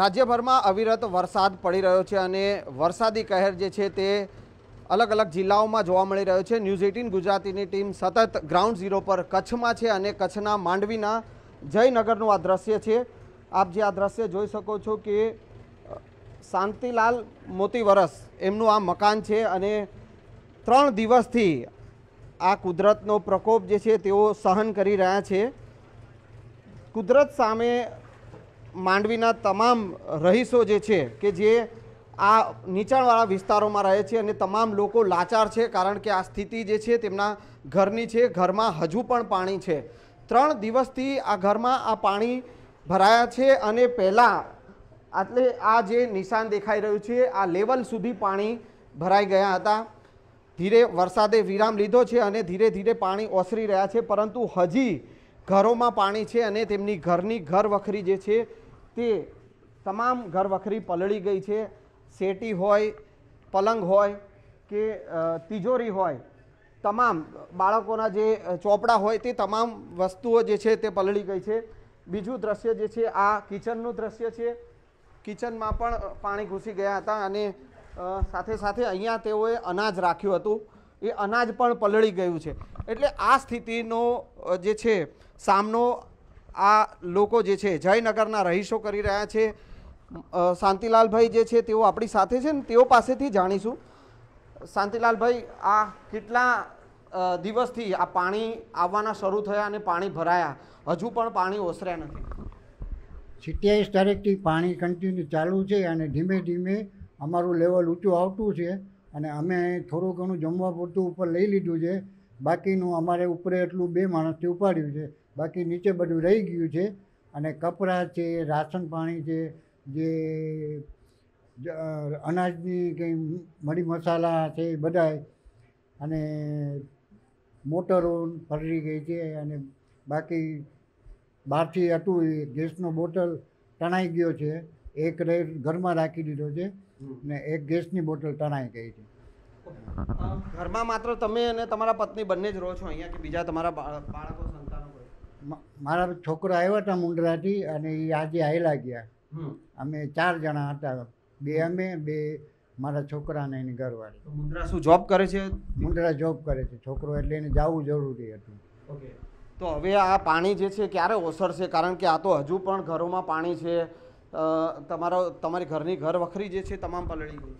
રાજ્યભરમાં અવિરત વરસાદ પડી રહ્યો છે અને વરસાદી કહેર જે છે તે અલગ અલગ જિલ્લાઓમાં જોવા મળી રહ્યો છે ન્યૂઝ એટીન ગુજરાતીની ટીમ સતત ગ્રાઉન્ડ ઝીરો પર કચ્છમાં છે અને કચ્છના માંડવીના જયનગરનું આ દ્રશ્ય છે આપ જે આ દ્રશ્ય જોઈ શકો છો કે શાંતિલાલ મોતી વરસ એમનું આ મકાન છે અને ત્રણ દિવસથી આ કુદરતનો પ્રકોપ જે છે તેઓ સહન કરી રહ્યા છે કુદરત સામે માંડવીના તમામ રહીશો જે છે કે જે આ નીચાણવાળા વિસ્તારોમાં રહે છે અને તમામ લોકો લાચાર છે કારણ કે આ સ્થિતિ જે છે તેમના ઘરની છે ઘરમાં હજુ પણ પાણી છે ત્રણ દિવસથી આ ઘરમાં આ પાણી ભરાયા છે અને પહેલાં આટલે આ જે નિશાન દેખાઈ રહ્યું છે આ લેવલ સુધી પાણી ભરાઈ ગયા હતા ધીરે વરસાદે વિરામ લીધો છે અને ધીરે ધીરે પાણી ઓસરી રહ્યા છે પરંતુ હજી ઘરોમાં પાણી છે અને તેમની ઘરની ઘર વખરી જે છે તે તમામ ઘર વખરી પલળી ગઈ છે શેટી હોય પલંગ હોય કે તિજોરી હોય તમામ બાળકોના જે ચોપડા હોય તે તમામ વસ્તુઓ જે છે તે પલળી ગઈ છે બીજું દ્રશ્ય જે છે આ કિચનનું દ્રશ્ય છે કિચનમાં પણ પાણી ઘૂસી ગયા હતા અને સાથે સાથે અહીંયા તેઓએ અનાજ રાખ્યું હતું એ અનાજ પણ પલળી ગયું છે એટલે આ સ્થિતિનો જે છે સામનો આ લોકો જે છે જયનગરના રહીશો કરી રહ્યા છે શાંતિલાલભાઈ જે છે તેઓ આપણી સાથે છે ને તેઓ પાસેથી જાણીશું શાંતિલાલભાઈ આ કેટલા દિવસથી આ પાણી આવવાના શરૂ થયા અને પાણી ભરાયા હજુ પણ પાણી ઓસર્યા નથી સિત્યાવીસ તારીખથી પાણી કન્ટિન્યુ ચાલુ છે અને ધીમે ધીમે અમારું લેવલ ઊંચું આવતું છે અને અમે થોડું ઘણું જમવા પૂરતું ઉપર લઈ લીધું છે બાકીનું અમારે ઉપરે એટલું બે માણસથી ઉપાડ્યું છે બાકી નીચે બધું રહી ગયું છે અને કપડાં છે રાશન પાણી છે જે અનાજની કંઈ મરી મસાલા છે એ બધાય અને મોટરો ફરી ગઈ છે અને બાકી બહારથી હતું ગેસનો બોટલ તણાઈ ગયો છે એક ઘરમાં રાખી દીધો છે ને એક ગેસની બોટલ તણાઈ ગઈ હતી ઘરમાં માત્ર તમે અને તમારા પત્ની બંને જ રહો છો અહીંયા કે બીજા તમારા બાળકો સંતાનો મારા છોકરો આવ્યો હતા મુંડરાથી અને એ આજે આવેલા ગયા અમે ચાર જણા હતા બે અમે બે મારા છોકરાને એની ઘરવાળી મુંદ્રા શું જોબ કરે છે મુંદ્રા જોબ કરે છે છોકરો એટલે એને જવું જરૂરી હતું ઓકે તો હવે આ પાણી જે છે ક્યારે ઓસરશે કારણ કે આ તો હજુ પણ ઘરોમાં પાણી છે તમારો તમારી ઘરની ઘર વખરી જે છે તમામ પલળી ગઈ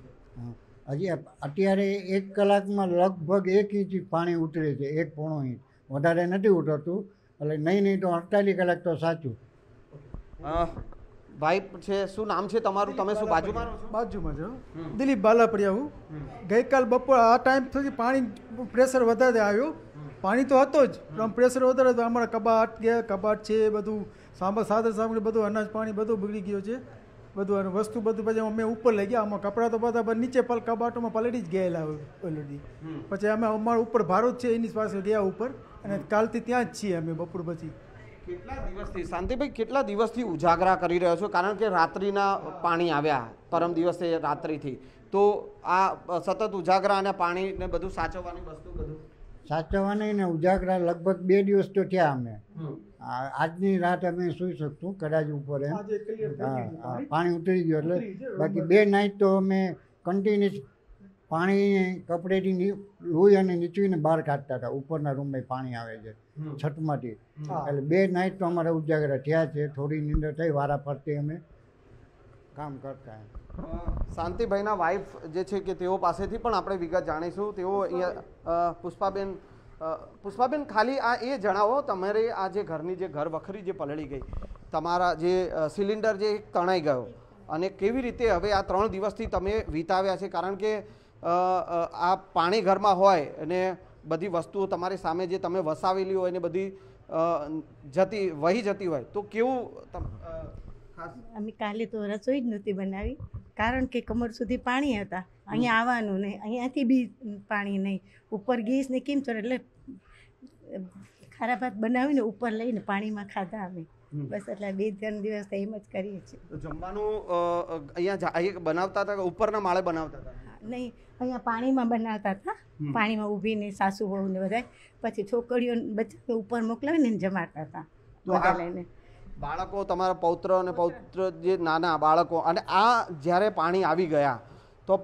છે હજી અત્યારે એક કલાકમાં લગભગ એક ઇંચ પાણી ઉતરે છે એક પોણો ઇંચ વધારે નથી ઉતરતું એટલે નહીં નહીં તો અડતાલીસ કલાક તો સાચું ભાઈ છે શું નામ છે તમારું તમે શું બાજુમાં બાજુમાં છો દિલીપ બાલાપડિયા હું ગઈકાલ બપોર આ ટાઈમ સુધી પાણી પ્રેશર વધારે આવ્યું પાણી તો હતો જ પણ પ્રેશર વધારે તો અમારા કબાટ કબાટ છે બધું સાંભળ સાદર સામગ્રી બધું અનાજ પાણી બધું બગડી ગયું છે બધું અને વસ્તુ બધું પછી અમે ઉપર લઈ ગયા આમાં કપડાં તો બધા નીચે પલ કબાટોમાં પલટી જ ગયેલા ઓલરેડી પછી અમે અમારા ઉપર ભારત છે એની પાસે ગયા ઉપર અને કાલથી ત્યાં જ છીએ અમે બપોર પછી કેટલા દિવસથી શાંતિભાઈ કેટલા દિવસથી ઉજાગરા કરી રહ્યો છો કારણ કે રાત્રિના પાણી આવ્યા પરમ દિવસે રાત્રિથી તો આ સતત ઉજાગરા અને પાણી ને બધું સાચવવાની વસ્તુ બધું સાચવવાની ને ઉજાગરા લગભગ બે દિવસ તો થયા અમે આજની રાત અમે સુઈ શકશું કડાજ ઉપર એમ પાણી ઉતરી ગયું એટલે બાકી બે નાઇટ તો અમે કન્ટિન્યુઅસ પાણી કપડેથી લોહી અને નીચવીને બહાર કાઢતા હતા ઉપરના રૂમમાં પાણી આવે છે છતમાંથી એટલે બે નાઇટ તો અમારા ઉજાગરા થયા છે થોડી નીંદર થઈ વારા ફરતી અમે કામ કરતા શાંતિભાઈના વાઇફ જે છે કે તેઓ પાસેથી પણ આપણે વિગત જાણીશું તેઓ અહીંયા પુષ્પાબેન પુષ્પાબેન ખાલી આ એ જણાવો તમારે આ જે ઘરની જે ઘર વખરી જે પલળી ગઈ તમારા જે સિલિન્ડર જે તણાઈ ગયો અને કેવી રીતે હવે આ ત્રણ દિવસથી તમે વિતાવ્યા છે કારણ કે આ પાણી ઘરમાં હોય અને બધી વસ્તુઓ તમારી સામે જે તમે વસાવેલી હોય ને બધી જતી વહી જતી હોય તો કેવું અમે કાલે તો રસોઈ જ નહોતી બનાવી કારણ કે કમર સુધી પાણી હતા અહીંયા આવવાનું નહીં અહીંયાથી બી પાણી નહીં ઉપર ગીસને કેમ ચડે એટલે ખારા ભાત બનાવીને ઉપર લઈને પાણીમાં ખાધા અમે બસ એટલે બે ત્રણ દિવસ એમ જ કરીએ છીએ જમવાનું અહીંયા બનાવતા હતા ઉપરના માળે બનાવતા હતા નહીં અહીંયા પાણીમાં બનાવતા હતા પાણીમાં ઊભીને સાસુ બહુને ને બધા પછી છોકરીઓ બચ્ચા ઉપર મોકલાવીને જમાડતા હતા બધા લઈને બાળકો તમારા પૌત્ર અને પૌત્ર જે નાના બાળકો અને આ જ્યારે પાણી આવી ગયા તો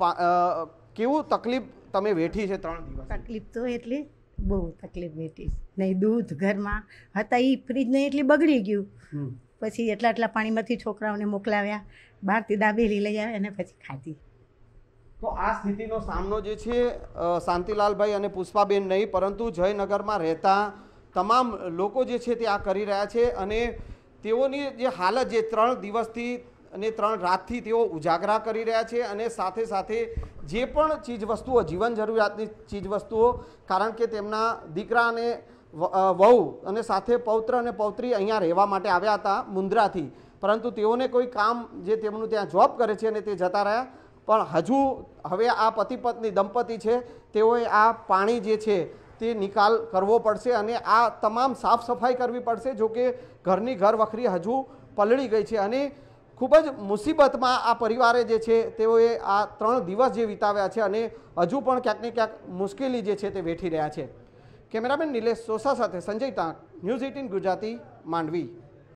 કેવું તકલીફ તમે વેઠી છે ત્રણ દિવસ તકલીફ તો એટલી બહુ તકલીફ વેઠી નહીં દૂધ ઘરમાં હતા એ ફ્રીજ નહીં એટલી બગડી ગયું પછી એટલા એટલા પાણીમાંથી છોકરાઓને મોકલાવ્યા બહારથી દાબેલી લઈ આવ્યા અને પછી ખાધી તો આ સ્થિતિનો સામનો જે છે શાંતિલાલભાઈ અને પુષ્પાબેન નહીં પરંતુ જયનગરમાં રહેતા તમામ લોકો જે છે તે આ કરી રહ્યા છે અને તેઓની જે હાલત જે ત્રણ દિવસથી અને ત્રણ રાતથી તેઓ ઉજાગરા કરી રહ્યા છે અને સાથે સાથે જે પણ ચીજવસ્તુઓ જીવન જરૂરિયાતની ચીજવસ્તુઓ કારણ કે તેમના દીકરા અને વહુ અને સાથે પૌત્ર અને પૌત્રી અહીંયા રહેવા માટે આવ્યા હતા મુન્દ્રાથી પરંતુ તેઓને કોઈ કામ જે તેમનું ત્યાં જોબ કરે છે અને તે જતા રહ્યા પણ હજુ હવે આ પતિ પત્ની દંપતી છે તેઓએ આ પાણી જે છે તે નિકાલ કરવો પડશે અને આ તમામ સાફ સફાઈ કરવી પડશે જોકે ઘરની ઘર વખરી હજુ પલળી ગઈ છે અને ખૂબ જ મુસીબતમાં આ પરિવારે જે છે તેઓએ આ ત્રણ દિવસ જે વિતાવ્યા છે અને હજુ પણ ક્યાંક ને ક્યાંક મુશ્કેલી જે છે તે વેઠી રહ્યા છે કેમેરામેન નિલેશ સોસા સાથે સંજય ટાંક ન્યૂઝ એટીન ગુજરાતી માંડવી